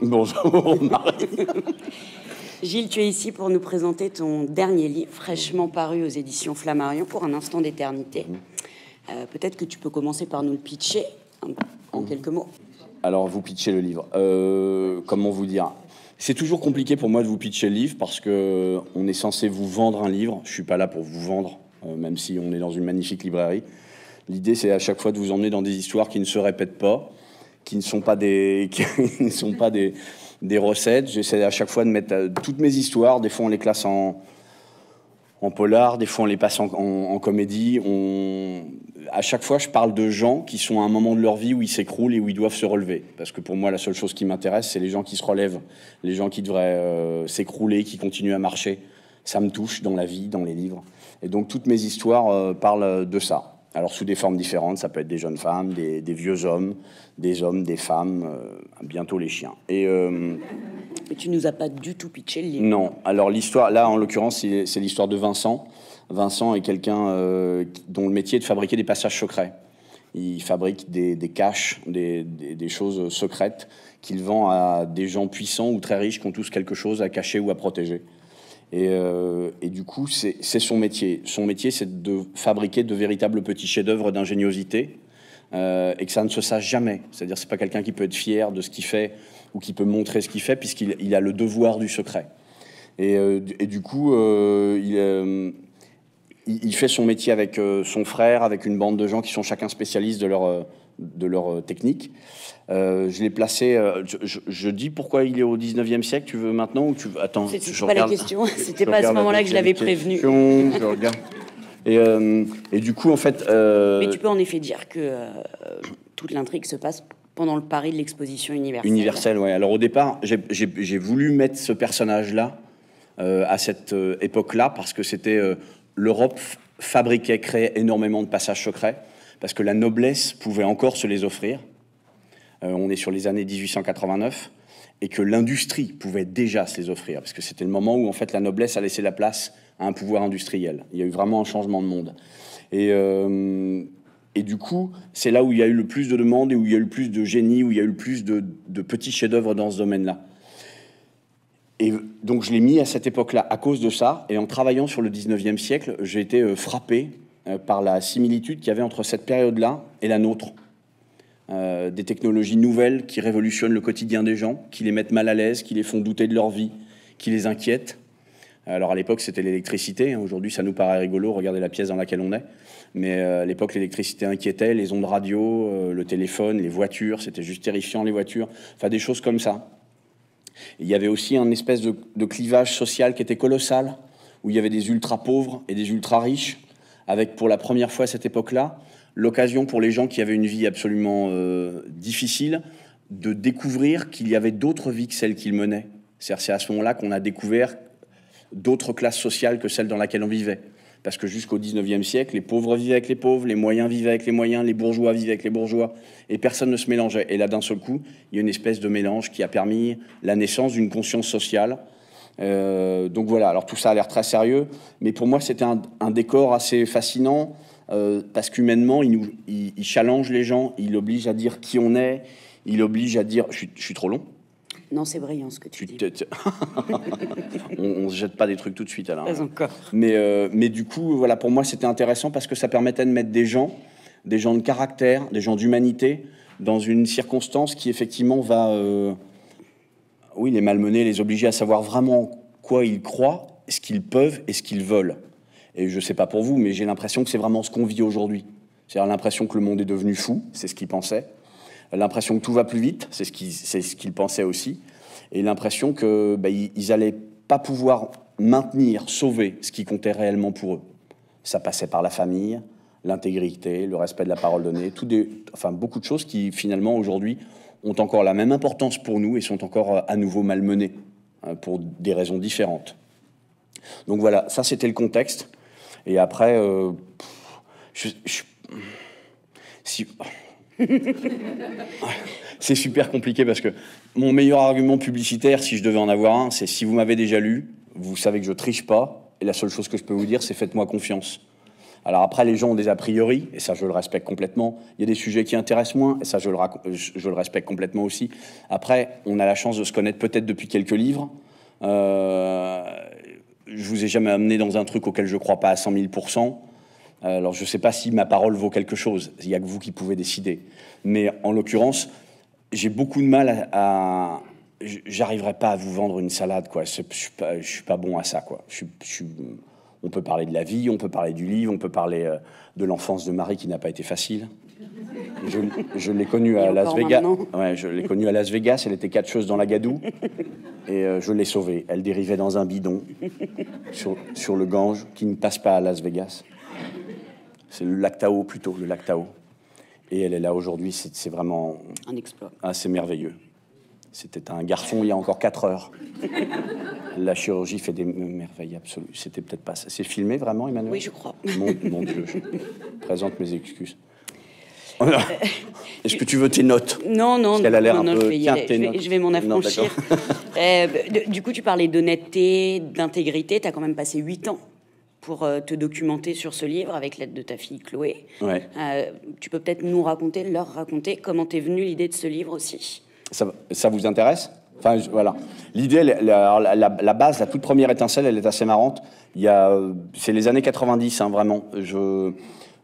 Bonjour, Marie. Gilles, tu es ici pour nous présenter ton dernier livre, fraîchement paru aux éditions Flammarion, pour un instant d'éternité. Mhm. Euh, peut-être que tu peux commencer par nous le pitcher, en mhm. quelques mots. Alors, vous pitcher le livre. Euh, comment vous dire c'est toujours compliqué pour moi de vous pitcher le livre parce que on est censé vous vendre un livre. Je suis pas là pour vous vendre, euh, même si on est dans une magnifique librairie. L'idée, c'est à chaque fois de vous emmener dans des histoires qui ne se répètent pas, qui ne sont pas des, qui ne sont pas des, des recettes. J'essaie à chaque fois de mettre euh, toutes mes histoires. Des fois, on les classe en, en polar, des fois, on les passe en, en, comédie. On... À chaque fois, je parle de gens qui sont à un moment de leur vie où ils s'écroulent et où ils doivent se relever. Parce que pour moi, la seule chose qui m'intéresse, c'est les gens qui se relèvent, les gens qui devraient euh, s'écrouler, qui continuent à marcher. Ça me touche dans la vie, dans les livres. Et donc, toutes mes histoires euh, parlent de ça. Alors sous des formes différentes, ça peut être des jeunes femmes, des, vieux hommes, des hommes, des femmes, euh, bientôt les chiens. Et, euh, tu nous as pas du tout pitché le Non, alors l'histoire, là en l'occurrence, c'est l'histoire de Vincent. Vincent est quelqu'un euh, dont le métier est de fabriquer des passages secrets. Il fabrique des, caches, des, des, choses secrètes qu'il vend à des gens puissants ou très riches qui ont tous quelque chose à cacher ou à protéger. Euh, et, du coup, c'est son métier. Son métier, c'est de fabriquer de véritables petits chefs-d'œuvre d'ingéniosité euh, et que ça ne se sache jamais. C'est-à-dire, c'est pas quelqu'un qui peut être fier de ce qu'il fait ou qui peut montrer ce qu'il fait, puisqu'il a le devoir du secret. Et, euh, et du coup, il, il, fait son métier avec son frère, avec une bande de gens qui sont chacun spécialistes de leur de leur euh, technique. Euh, je l'ai placé. Euh, je, dis pourquoi il est au 19e siècle. Tu veux maintenant ou tu Attends, pas la question. C'était pas à ce moment-là que je l'avais prévenu. Je regarde. Et, du coup, en fait. Mais tu peux en effet dire que toute l'intrigue se passe pendant le pari de l'exposition universelle. Universelle, oui. Alors au départ, j'ai voulu mettre ce personnage-là à cette époque-là parce que c'était l'Europe fabriquait, créait énormément de passages secrets parce que la noblesse pouvait encore se les offrir. Euh, on est sur les années 1889 et que l'industrie pouvait déjà se les offrir, parce que c'était le moment où en fait la noblesse a laissé la place à un pouvoir industriel. Il y a eu vraiment un changement de monde. Et, euh, et du coup, c'est là où il y a eu le plus de demandes et où il y a eu le plus de génie, où il y a eu le plus de, de petits chefs-d'œuvre dans ce domaine-là. Et donc je l'ai mis à cette époque-là à cause de ça. Et en travaillant sur le 19e siècle, j'ai été euh, frappé euh, par la similitude qu'il y avait entre cette période-là et la nôtre. Euh, des technologies nouvelles qui révolutionnent le quotidien des gens, qui les mettent mal à l'aise, qui les font douter de leur vie, qui les inquiètent. Alors à l'époque, c'était l'électricité. Hein, aujourd'hui, ça nous paraît rigolo. Regardez la pièce dans laquelle on est. Mais euh, à l'époque, l'électricité inquiétait, les ondes radio, le téléphone, les voitures. C'était juste terrifiant, les voitures. Enfin, des choses comme ça. il y avait aussi un espèce de, de clivage social qui était colossal, où il y avait des ultra pauvres et des ultra riches avec pour la première fois à cette époque-là l'occasion pour les gens qui avaient une vie absolument euh, difficile de découvrir qu'il y avait d'autres vies que celles qu'ils menaient. C'est à ce moment-là qu'on a découvert d'autres classes sociales que celles dans laquelle on vivait. Parce que jusqu'au 19e siècle, les pauvres vivaient avec les pauvres, les moyens vivaient avec les moyens, les bourgeois vivaient avec les bourgeois, et personne ne se mélangeait. Et là, d'un seul coup, il y a une espèce de mélange qui a permis la naissance d'une conscience sociale euh, donc voilà, alors tout ça a l'air très sérieux, mais pour moi c'était un, décor assez fascinant, euh, parce qu'humainement il, nous, il, challenge les gens, il oblige à dire qui on est, il oblige à dire... Je suis, trop long Non, c'est brillant ce que tu, dis. on ne se jette pas des trucs tout de suite alors. Mais, euh, mais du coup, voilà, pour moi c'était intéressant parce que ça permettait de mettre des gens, des gens de caractère, des gens d'humanité, dans une circonstance qui effectivement va oui, les malmener, les obliger à savoir vraiment quoi ils croient, ce qu'ils peuvent et ce qu'ils veulent. Et je ne sais pas pour vous, mais j'ai l'impression que c'est vraiment ce qu'on vit aujourd'hui. C'est-à-dire l'impression que le monde est devenu fou, c'est ce qu'ils pensaient. L'impression que tout va plus vite, c'est ce qu'ils pensaient aussi. Et l'impression qu'ils bah, n'allaient pas pouvoir maintenir, sauver ce qui comptait réellement pour eux. Ça passait par la famille, l'intégrité, le respect de la parole donnée, tout des, enfin, beaucoup de choses qui finalement aujourd'hui ont encore la même importance pour nous et sont encore euh, à nouveau malmenés euh, pour des raisons différentes. Donc voilà, ça c'était le contexte. Et après, euh, c'est super compliqué parce que mon meilleur argument publicitaire, si je devais en avoir un, c'est si vous m'avez déjà lu, vous savez que je triche pas. Et la seule chose que je peux vous dire, c'est faites-moi confiance. Alors après, les gens ont des a priori, et ça je le respecte complètement. Il y a des sujets qui intéressent moins, et ça je le, respecte complètement aussi. Après, on a la chance de se connaître peut-être depuis quelques livres. Euh, je vous ai jamais amené dans un truc auquel je ne crois pas à 100 000 euh, alors, je ne sais pas si ma parole vaut quelque chose. Il n'y a que vous qui pouvez décider. Mais en l'occurrence, j'ai beaucoup de mal à. J'arriverai pas à vous vendre une salade, quoi. Je ne suis, suis, pas bon à ça, quoi. Je suis on peut parler de la vie, on peut parler du livre, on peut parler euh, de l'enfance de Marie qui n'a pas été facile. Je, l'ai connue à Las Vegas. je l'ai à Las Vegas. Elle était quatre catcheuse dans la gadoue et euh, je l'ai sauvée. Elle dérivait dans un bidon sur, le Gange qui ne passe pas à Las Vegas. C'est le lactao plutôt, le lactao. Et elle est là aujourd'hui. C'est vraiment un exploit. merveilleux. C'était un garçon il y a encore 4 heures. La chirurgie fait des merveilles absolues. C'était peut-être pas ça. C'est filmé vraiment, Emmanuel Oui, je crois. Mon, Dieu, je présente mes excuses. Euh, Est-ce que tu veux tes notes Non, non, a non, peu... je vais, je vais, m'en affranchir. Euh, du coup, tu parlais d'honnêteté, d'intégrité. Tu as quand même passé 8 ans pour euh, te documenter sur ce livre avec l'aide de ta fille Chloé. Ouais. tu peux peut-être nous raconter, leur raconter comment t'es venue l'idée de ce livre aussi. Ça, vous intéresse Enfin, voilà. L'idée, la, base, la toute première étincelle, elle est assez marrante. Il y a, euh, c'est les années 90, hein, vraiment. Je,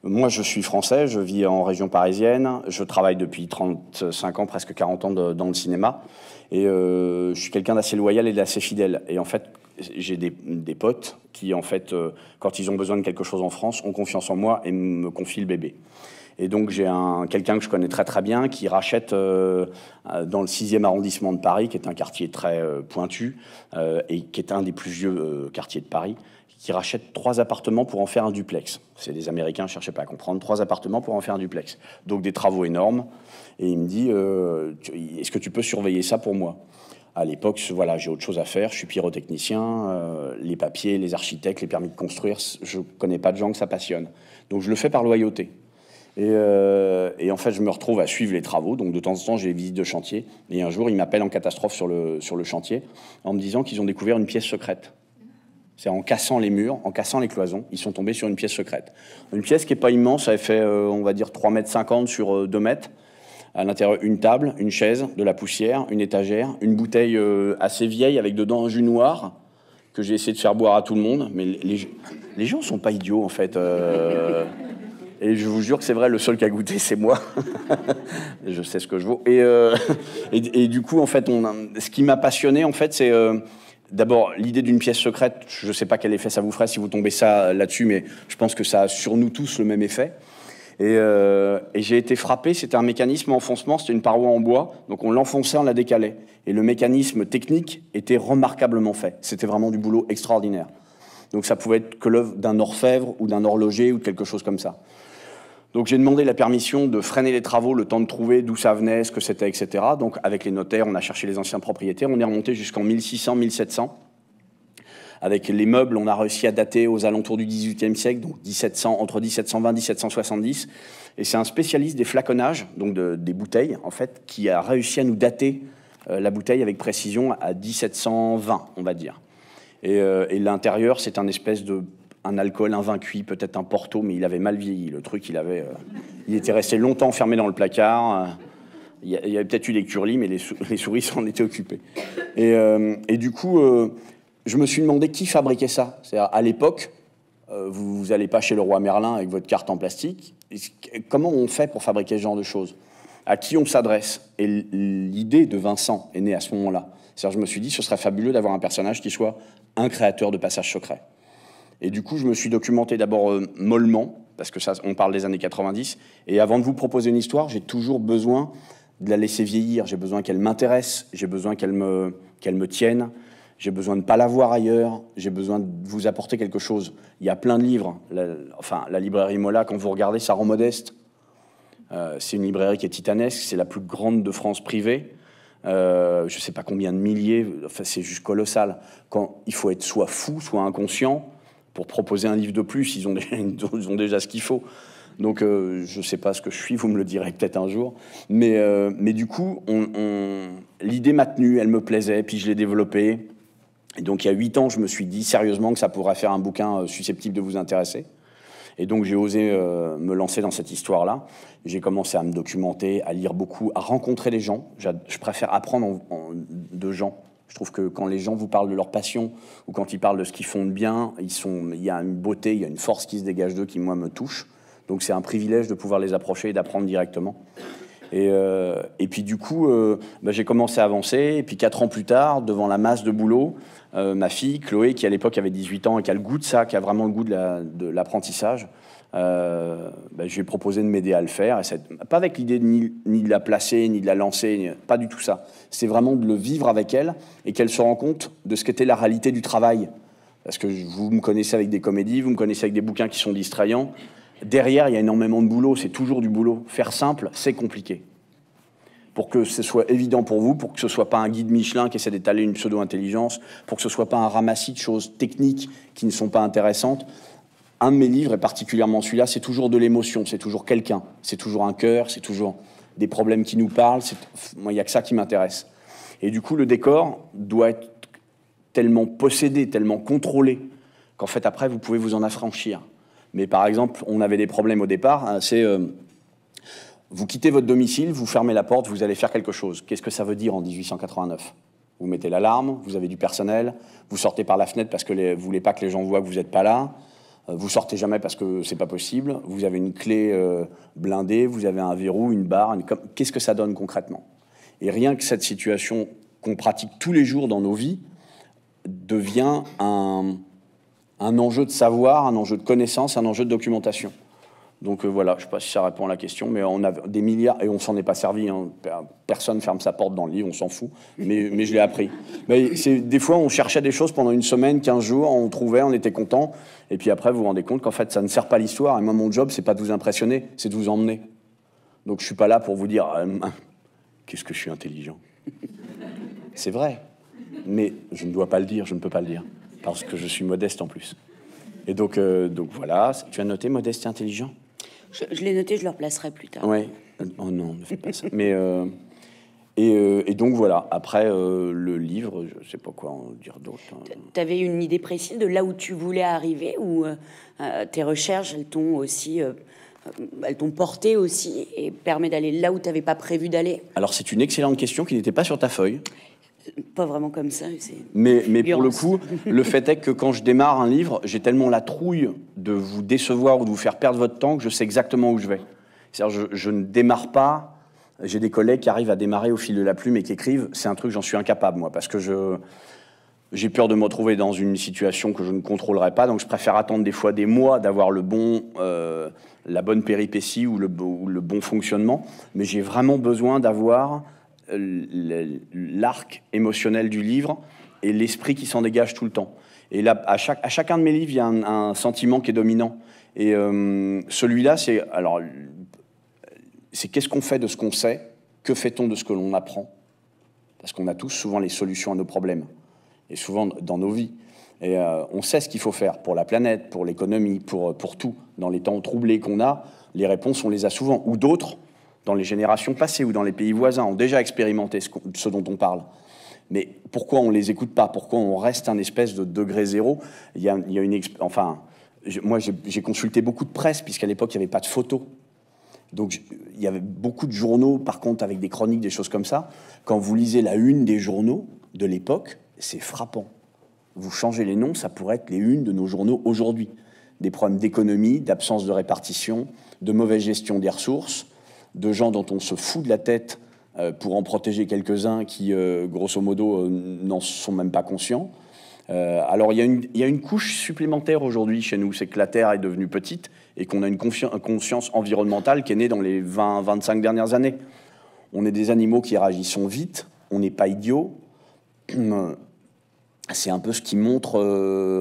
moi, je suis français, je vis en région parisienne, je travaille depuis 35 ans, presque 40 ans dans le cinéma, et euh, je suis quelqu'un d'assez loyal et d'assez fidèle. Et en fait, j'ai des, potes qui, en fait, euh, quand ils ont besoin de quelque chose en France, ont confiance en moi et me confient le bébé. Et donc j'ai un, quelqu'un que je connais très très bien qui rachète euh, euh, dans le 6e arrondissement de Paris, qui est un quartier très euh, pointu et qui est un des plus vieux quartiers de Paris, qui rachète trois appartements pour en faire un duplex. C'est des Américains, je cherchais pas à comprendre, trois appartements pour en faire un duplex. Donc des travaux énormes. Et il me dit, est-ce que tu peux surveiller ça pour moi à l'époque, voilà, j'ai autre chose à faire, je suis pyrotechnicien, les papiers, les architectes, les permis de construire, je ne connais pas de gens que ça passionne. Donc je le fais par loyauté. Euh, et, en fait, je me retrouve à suivre les travaux. Donc, de temps en temps, j'ai des visites de chantier. Et un jour, ils m'appellent en catastrophe sur le, sur le chantier en me disant qu'ils ont découvert une pièce secrète. C'est en cassant les murs, en cassant les cloisons, ils sont tombés sur une pièce secrète. Une pièce qui n'est pas immense, elle fait, euh, on va dire, 3,50 mètres sur 2 euh, mètres. À l'intérieur, une table, une chaise, de la poussière, une étagère, une bouteille assez vieille avec dedans un jus noir que j'ai essayé de faire boire à tout le monde. Mais les, les gens ne sont pas idiots, en fait. Et je vous jure que c'est vrai, le seul qui a goûté, c'est moi. je sais ce que je vaux. Et, euh, et, du coup, en fait, ce qui m'a passionné, en fait, c'est euh, d'abord l'idée d'une pièce secrète. Je ne sais pas quel effet ça vous ferait si vous tombez ça là-dessus, mais je pense que ça a sur nous tous le même effet. Et, euh, et j'ai été frappé, c'était un mécanisme enfoncement, c'était une paroi en bois, donc on l'enfonçait, on la décalait. Et le mécanisme technique était remarquablement fait. C'était vraiment du boulot extraordinaire. Donc ça pouvait être que l'œuvre d'un orfèvre ou d'un horloger ou quelque chose comme ça. Donc j'ai demandé la permission de freiner les travaux, le temps de trouver d'où ça venait, ce que c'était, etc. Donc avec les notaires, on a cherché les anciens propriétaires, on est remonté jusqu'en 1600, 1700. Avec les meubles, on a réussi à dater aux alentours du XVIIIe siècle, donc 1700, entre 1720 1770. Et c'est un spécialiste des flaconnages, donc de, des bouteilles, en fait, qui a réussi à nous dater euh, la bouteille avec précision à 1720, on va dire. Et, euh, et l'intérieur, c'est un espèce de un alcool, un vin cuit, peut-être un porto, mais il avait mal vieilli. Le truc, il avait, euh, il était resté longtemps fermé dans le placard. Euh, il y, avait peut-être eu des curlis, mais les, souris s'en étaient occupées. Et, euh, du coup, je me suis demandé qui fabriquait ça. cest à l'époque, vous n'allez pas chez le roi Merlin avec votre carte en plastique. comment on fait pour fabriquer ce genre de choses À qui on s'adresse Et l'idée de Vincent est née à ce moment là je me suis dit, ce serait fabuleux d'avoir un personnage qui soit un créateur de passages secrets. Et du coup, je me suis documenté d'abord euh, mollement, parce que ça, on parle des années 90. Et avant de vous proposer une histoire, j'ai toujours besoin de la laisser vieillir. J'ai besoin qu'elle m'intéresse, j'ai besoin qu'elle me, qu'elle me tienne, j'ai besoin de ne pas la voir ailleurs, j'ai besoin de vous apporter quelque chose. Il y a plein de livres. enfin, la librairie Mola, quand vous regardez, ça rend modeste. Euh, c'est une librairie qui est titanesque, c'est la plus grande de France privée. Euh, je ne sais pas combien de milliers, enfin, c'est juste colossal. Quand il faut être soit fou, soit inconscient pour proposer un livre de plus, ils ont, déjà, ont déjà ce qu'il faut. Donc euh, je ne sais pas ce que je suis, vous me le direz peut-être un jour. Mais, euh, mais du coup, on, l'idée m'a tenu, elle me plaisait, puis je l'ai développée. Et donc il y a huit ans, je me suis dit sérieusement que ça pourrait faire un bouquin euh, susceptible de vous intéresser. Et donc j'ai osé me lancer dans cette histoire-là. J'ai commencé à me documenter, à lire beaucoup, à rencontrer les gens. Je préfère apprendre de gens je trouve que quand les gens vous parlent de leur passion ou quand ils parlent de ce qu'ils font de bien, il y a une beauté, il y a une force qui se dégage d'eux qui, moi, me touche. Donc c'est un privilège de pouvoir les approcher et d'apprendre directement. Et, euh, puis du coup, euh, bah, j'ai commencé à avancer. Et puis quatre ans plus tard, devant la masse de boulot, euh, ma fille, Chloé, qui à l'époque avait 18 ans et qui a le goût de ça, qui a vraiment le goût de l'apprentissage, euh, ben, je lui ai proposé de m'aider à le faire. Et pas avec l'idée ni, de la placer, ni de la lancer, pas du tout ça. C'est vraiment de le vivre avec elle et qu'elle se rend compte de ce qu'était la réalité du travail. Parce que vous me connaissez avec des comédies, vous me connaissez avec des bouquins qui sont distrayants. Derrière, il y a énormément de boulot, c'est toujours du boulot. Faire simple, c'est compliqué. Pour que ce soit évident pour vous, pour que ce soit pas un guide Michelin qui essaie d'étaler une pseudo-intelligence, pour que ce soit pas un ramassis de choses techniques qui ne sont pas intéressantes, un de mes livres, et particulièrement celui-là, c'est toujours de l'émotion, c'est toujours quelqu'un, c'est toujours un cœur, c'est toujours des problèmes qui nous parlent. il n'y a que ça qui m'intéresse. Et du coup, le décor doit être tellement possédé, tellement contrôlé, qu'en fait, après, vous pouvez vous en affranchir. Mais par exemple, on avait des problèmes au départ, hein, c'est euh, vous quittez votre domicile, vous fermez la porte, vous allez faire quelque chose. Qu'est-ce que ça veut dire en 1889 Vous mettez l'alarme, vous avez du personnel, vous sortez par la fenêtre parce que vous vous voulez pas que les gens voient que vous n'êtes pas là. Euh, vous sortez jamais parce que c'est pas possible. Vous avez une clé euh, blindée, vous avez un verrou, une barre. Qu'est-ce que ça donne concrètement Et rien que cette situation qu'on pratique tous les jours dans nos vies devient un, un enjeu de savoir, un enjeu de connaissance, un enjeu de documentation. Donc euh, voilà, je ne sais pas si ça répond à la question, mais on a des milliards, et on s'en est pas servi, hein. personne ferme sa porte dans le lit, on s'en fout, mais, je l'ai appris. Mais des fois, on cherchait des choses pendant une semaine, 15 jours, on trouvait, on était content, et puis après, vous vous rendez compte qu'en fait, ça ne sert pas l'histoire, et moi, mon job, c'est pas de vous impressionner, c'est de vous emmener. Donc je ne suis pas là pour vous dire, ah, hum, ah, qu'est-ce que je suis intelligent. c'est vrai, mais je ne dois pas le dire, je ne peux pas le dire, parce que je suis modeste en plus. Et donc, euh, donc voilà, tu as noté modeste et intelligent je, l'ai noté, je le replacerai plus tard. Oui, Oh non, ne fais pas ça. Mais euh, euh, et, donc voilà. Après euh, le livre, je sais pas quoi en dire d'autre. Hein. Tu avais une idée précise de là où tu voulais arriver ou tes recherches elles t'ont aussi elles t'ont porté aussi et permet d'aller là où tu n'avais pas prévu d'aller Alors c'est une excellente question qui n'était pas sur ta feuille. Pas vraiment comme ça. Mais, mais pour le coup, le fait est que quand je démarre un livre, j'ai tellement la trouille de vous décevoir ou de vous faire perdre votre temps que je sais exactement où je vais. C'est-à-dire, je, je, ne démarre pas. J'ai des collègues qui arrivent à démarrer au fil de la plume et qui écrivent. C'est un truc, j'en suis incapable, moi, parce que je. J'ai peur de me retrouver dans une situation que je ne contrôlerai pas, donc je préfère attendre des fois des mois d'avoir le bon, euh, la bonne péripétie ou le, ou le bon fonctionnement. Mais j'ai vraiment besoin d'avoir l'arc émotionnel du livre et l'esprit qui s'en dégage tout le temps. Et là, à, chaque, à chacun de mes livres, il y a un, sentiment qui est dominant. Et euh, celui-là, c'est alors, c'est qu'est-ce qu'on fait de ce qu'on sait Que fait-on de ce que l'on apprend Parce qu'on a tous souvent les solutions à nos problèmes, et souvent dans nos vies. Et euh, on sait ce qu'il faut faire pour la planète, pour l'économie, pour, pour tout. Dans les temps troublés qu'on a, les réponses, on les a souvent. Ou d'autres, dans les générations passées ou dans les pays voisins ont déjà expérimenté ce, dont on parle. Mais pourquoi on ne les écoute pas Pourquoi on reste un espèce de degré zéro il y, a, une Enfin, moi, j'ai consulté beaucoup de presse, puisqu'à l'époque, il n'y avait pas de photos. Donc, il y avait beaucoup de journaux, par contre, avec des chroniques, des choses comme ça. Quand vous lisez la une des journaux de l'époque, c'est frappant. Vous changez les noms, ça pourrait être les unes de nos journaux aujourd'hui. Des problèmes d'économie, d'absence de répartition, de mauvaise gestion des ressources, de gens dont on se fout de la tête euh, pour en protéger quelques-uns qui, euh, grosso modo, euh, n'en sont même pas conscients. alors, il y, a une couche supplémentaire aujourd'hui chez nous, c'est que la Terre est devenue petite et qu'on a une conscience environnementale qui est née dans les 20-25 dernières années. On est des animaux qui réagissent vite, on n'est pas idiots. C'est un peu ce qui montre,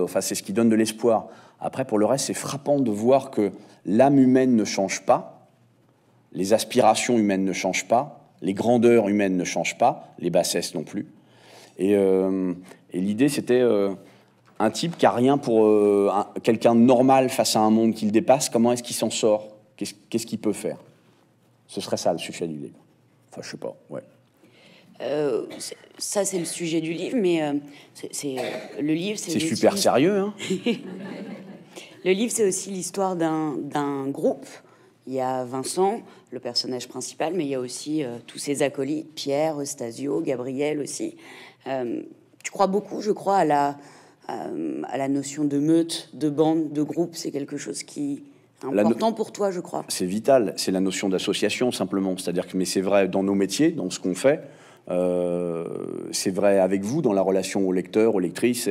enfin, c'est ce qui donne de l'espoir. Après, pour le reste, c'est frappant de voir que l'âme humaine ne change pas, les aspirations humaines ne changent pas, les grandeurs humaines ne changent pas, les bassesses non plus. Et, euh, l'idée, c'était euh, un type qui a rien pour euh, quelqu'un normal face à un monde qu'il dépasse, comment est-ce qu'il s'en sort Qu'est-ce qu'il peut faire Ce serait ça le sujet du livre. Enfin, je sais pas, ouais. ça, c'est le sujet du livre, mais c'est le livre. C'est super sérieux. Hein. le livre, c'est aussi l'histoire d'un groupe. Il y a Vincent, le personnage principal, mais il y a aussi euh, tous ses acolytes, Pierre, Eustasio, Gabriel aussi. Euh, tu crois beaucoup, je crois, euh, à la, notion de meute, de bande, de groupe. C'est quelque chose qui est important pour toi, je crois. C'est vital, c'est la notion d'association simplement. C'est-à-dire que, mais c'est vrai dans nos métiers, dans ce qu'on fait. c'est vrai avec vous, dans la relation au lecteur, aux lectrices.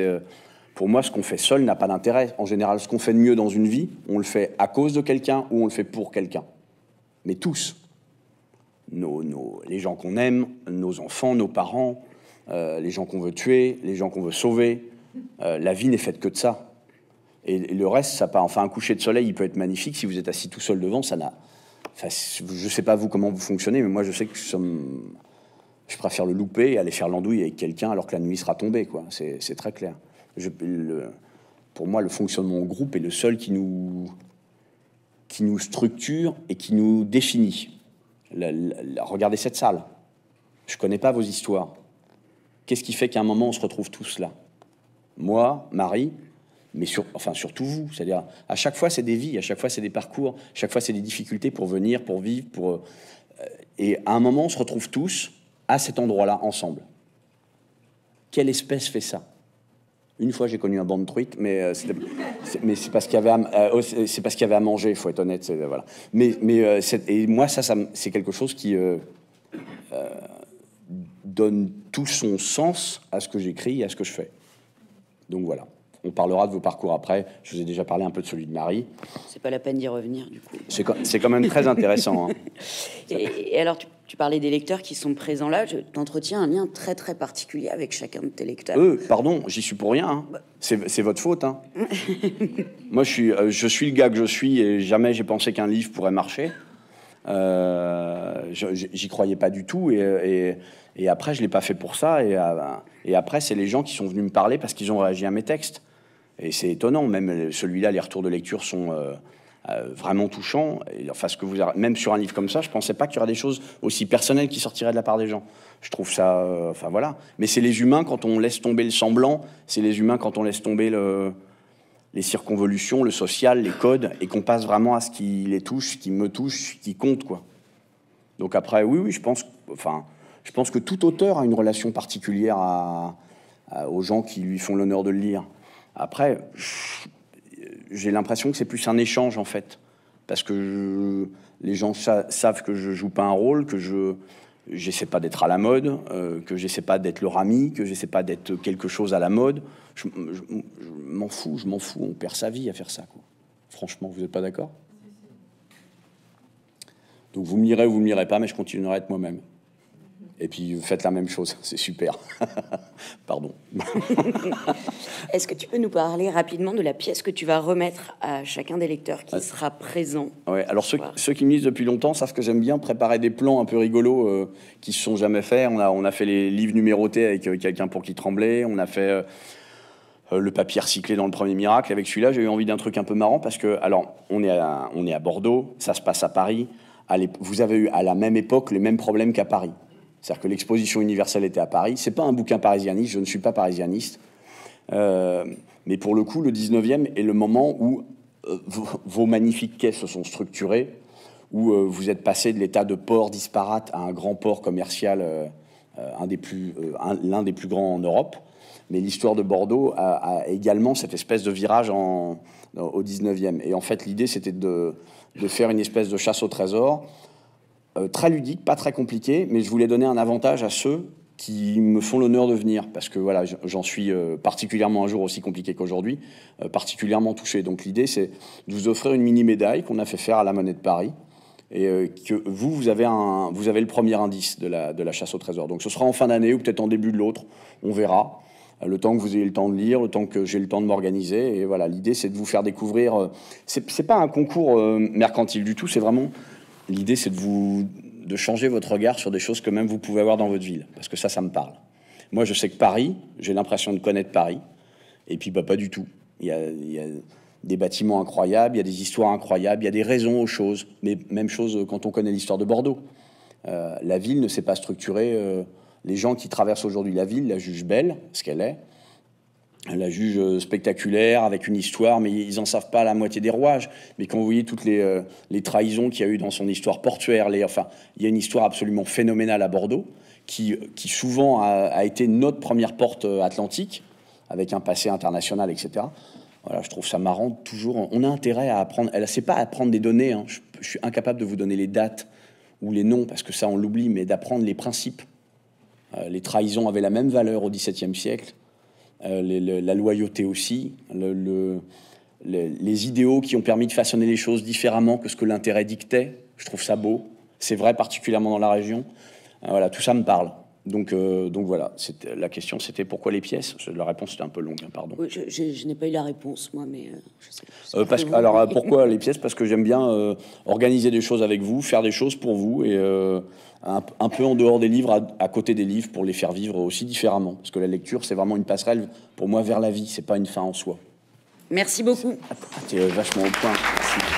pour moi, ce qu'on fait seul n'a pas d'intérêt. En général, ce qu'on fait de mieux dans une vie, on le fait à cause de quelqu'un ou on le fait pour quelqu'un mais tous. les gens qu'on aime, nos enfants, nos parents, euh, les gens qu'on veut tuer, les gens qu'on veut sauver. Euh, la vie n'est faite que de ça. Et, le reste, ça part. Enfin, un coucher de soleil, il peut être magnifique. Si vous êtes assis tout seul devant, ça n'a. Enfin, je sais pas vous comment vous fonctionnez, mais moi, je sais que je préfère le louper et aller faire l'andouille avec quelqu'un alors que la nuit sera tombée, quoi. C'est très clair. pour moi, le fonctionnement au groupe est le seul qui nous qui nous structure et qui nous définit. La, regardez cette salle. Je ne connais pas vos histoires. Qu'est-ce qui fait qu'à un moment, on se retrouve tous là Moi, Marie, mais sur, enfin surtout vous. C'est-à-dire, à chaque fois, c'est des vies, à chaque fois, c'est des parcours, à chaque fois, c'est des difficultés pour venir, pour vivre, pour... Euh, et à un moment, on se retrouve tous à cet endroit-là, ensemble. Quelle espèce fait ça une fois, j'ai connu un banc de truites, euh, mais c'est parce qu'il y avait à, euh, oh, c'est parce qu'il y avait à manger. Il faut être honnête, voilà. Mais mais euh, et moi ça, ça c'est quelque chose qui donne tout son sens à ce que j'écris et à ce que je fais. Donc voilà. On parlera de vos parcours après. Je vous ai déjà parlé un peu de celui de Marie. C'est pas la peine d'y revenir, du coup. C'est quand, même très intéressant. Hein. et, alors, tu, parlais des lecteurs qui sont présents là. Je t'entretiens un lien très très particulier avec chacun de tes lecteurs. Eux, pardon, j'y suis pour rien. Hein. Bah. C'est votre faute. Hein. Moi, euh, je suis, le gars que je suis et jamais j'ai pensé qu'un livre pourrait marcher. Euh, j'y croyais pas du tout et, après je l'ai pas fait pour ça euh, et après c'est les gens qui sont venus me parler parce qu'ils ont réagi à mes textes. Et c'est étonnant, même celui-là, les retours de lecture sont euh, euh, vraiment touchants. Et enfin, ce que vous, même sur un livre comme ça, je ne pensais pas qu'il y aurait des choses aussi personnelles qui sortiraient de la part des gens. Je trouve ça, euh, enfin voilà. Mais c'est les humains quand on laisse tomber le semblant, c'est les humains quand on laisse tomber le, les circonvolutions, le social, les codes, et qu'on passe vraiment à ce qui les touche, ce qui me touche, ce qui compte, quoi. Donc après, oui, oui, je pense, enfin, je pense que tout auteur a une relation particulière aux gens qui lui font l'honneur de le lire. Après, j'ai l'impression que c'est plus un échange en fait, parce que les gens savent que je joue pas un rôle, que je j'essaie pas d'être à la mode, que euh, que j'essaie pas d'être leur ami, que j'essaie pas d'être quelque chose à la mode. Je, m'en fous, je m'en fous. On perd sa vie à faire ça, quoi. Franchement, vous n'êtes pas d'accord Donc vous me ou vous me lirez pas, mais je continuerai à être moi-même. Et puis faites la même chose, c'est super. Pardon. Est-ce que tu peux nous parler rapidement de la pièce que tu vas remettre à chacun des lecteurs qui sera présent Oui. Alors ceux, qui me lisent depuis longtemps savent que j'aime bien préparer des plans un peu rigolos euh, qui se sont jamais faits. On a, on a fait les livres numérotés avec euh, quelqu'un pour qui tremblait. On a fait euh, le papier recyclé dans le premier miracle. Avec celui-là, j'ai eu envie d'un truc un peu marrant parce que alors on est à, on est à Bordeaux, ça se passe à Paris. vous avez eu à la même époque les mêmes problèmes qu'à Paris. C'est-à-dire que l'exposition universelle était à Paris. n'est pas un bouquin parisianiste, je ne suis pas parisianiste. Euh, mais pour le coup, le 19e est le moment où euh, vos, magnifiques quais se sont structurés, où euh, vous êtes passé de l'état de port disparate à un grand port commercial, l'un des, plus grands en Europe. Mais l'histoire de Bordeaux a, également cette espèce de virage au 19e. Et en fait, l'idée, c'était de faire une espèce de chasse au trésor euh, très ludique, pas très compliqué, mais je voulais donner un avantage à ceux qui me font l'honneur de venir, parce que voilà, j'en suis euh, particulièrement un jour aussi compliqué qu'aujourd'hui, euh, particulièrement touché. Donc l'idée, c'est de vous offrir une mini médaille qu'on a fait faire à la Monnaie de Paris, et que vous, vous avez, un, vous avez le premier indice de la, de la chasse au trésor. Donc ce sera en fin d'année ou peut-être en début de l'autre, on verra. Le temps que vous ayez le temps de lire, le temps que j'ai le temps de m'organiser. Et voilà, l'idée, c'est de vous faire découvrir. C'est pas un concours mercantile du tout, c'est vraiment L'idée, c'est de vous de changer votre regard sur des choses que même vous pouvez avoir dans votre ville, parce que ça, ça me parle. Moi, je sais que Paris, j'ai l'impression de connaître Paris, et puis bah, pas du tout. Il y, a, des bâtiments incroyables, il y a des histoires incroyables, il y a des raisons aux choses. Mais même chose euh, quand on connaît l'histoire de Bordeaux. Euh, la ville ne s'est pas structurée. Euh, les gens qui traversent aujourd'hui la ville la jugent belle, ce qu'elle est, la juge spectaculaire avec une histoire, mais ils n'en savent pas la moitié des rouages. Mais quand vous voyez toutes euh, les, trahisons qu'il y a eu dans son histoire portuaire, les, enfin, il y a une histoire absolument phénoménale à Bordeaux qui, euh, souvent a, été notre première porte euh, atlantique avec un passé international, etc. Voilà, je trouve ça marrant toujours. On a intérêt à apprendre. Elle sait pas apprendre des données. Hein. Je, suis incapable de vous donner les dates ou les noms parce que ça on l'oublie, mais d'apprendre les principes. les trahisons avaient la même valeur au XVIIe siècle euh, la loyauté aussi, les idéaux qui ont permis de façonner les choses différemment que ce que l'intérêt dictait. Je trouve ça beau. C'est vrai particulièrement dans la région. Euh, voilà, tout ça me parle. Donc, euh, donc voilà, la question c'était pourquoi les pièces La réponse était un peu longue, hein, pardon. je, n'ai pas eu la réponse, moi, mais euh, je sais, euh, parce, que, Alors pourquoi les pièces Parce que j'aime bien organiser des choses avec vous, faire des choses pour vous, et un, peu en dehors des livres, à, côté des livres, pour les faire vivre aussi différemment. Parce que la lecture, c'est vraiment une passerelle pour moi vers la vie, c'est pas une fin en soi. Merci beaucoup. Tu ah, t'es vachement au point.